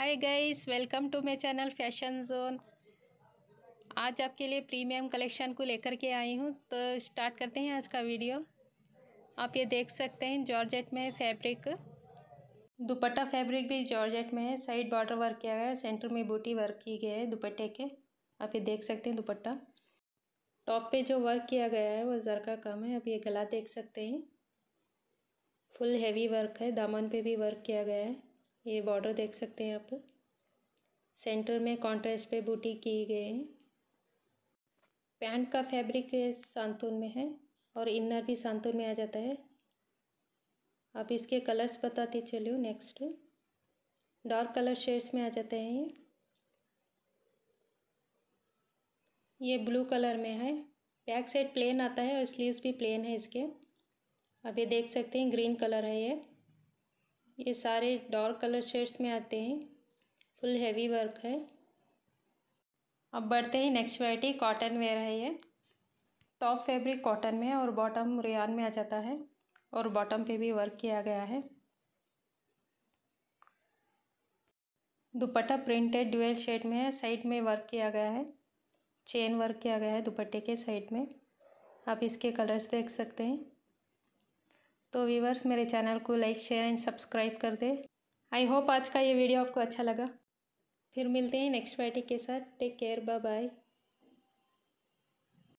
hi guys welcome to my channel fashion zone आज आपके लिए प्रीमियम कलेक्शन को लेकर के आई हूँ तो स्टार्ट करते हैं आज का वीडियो आप ये देख सकते हैं जॉर्जेट में फैब्रिक दुपट्टा फैब्रिक भी जॉर्जेट में है साइड बॉर्डर वर्क किया गया है सेंटर में बूटी वर्क की गई है दुपट्टे के आप ये देख सकते हैं दुपट्टा टॉप पे जो वर्क किया गया है वो जरका कम है आप ये गला देख सकते हैं फुल हैवी वर्क है दामन पे भी वर्क किया गया है ये बॉर्डर देख सकते हैं आप सेंटर में कॉन्ट्रेस्ट पे बूटी की गई है पैंट का फैब्रिक सांतून में है और इनर भी सांतून में आ जाता है आप इसके कलर्स बताते चलो नेक्स्ट डार्क कलर शेड्स में आ जाते हैं ये ये ब्लू कलर में है बैक साइड प्लेन आता है और स्लीव्स भी प्लेन है इसके अब ये देख सकते हैं ग्रीन कलर है ये ये सारे डॉर्क कलर शेड्स में आते हैं फुल हैवी वर्क है अब बढ़ते ही नेक्स्ट वैरायटी कॉटन वेयर है ये टॉप फैब्रिक कॉटन में और बॉटम रेयान में आ जाता है और बॉटम पे भी वर्क किया गया है दुपट्टा प्रिंटेड ड्यूएल शेड में है साइड में वर्क किया गया है चेन वर्क किया गया है दुपट्टे के साइड में आप इसके कलर्स देख सकते हैं तो व्यूवर्स मेरे चैनल को लाइक शेयर एंड सब्सक्राइब कर दे आई होप आज का ये वीडियो आपको अच्छा लगा फिर मिलते हैं नेक्स्ट पार्टी के साथ टेक केयर बाय बाय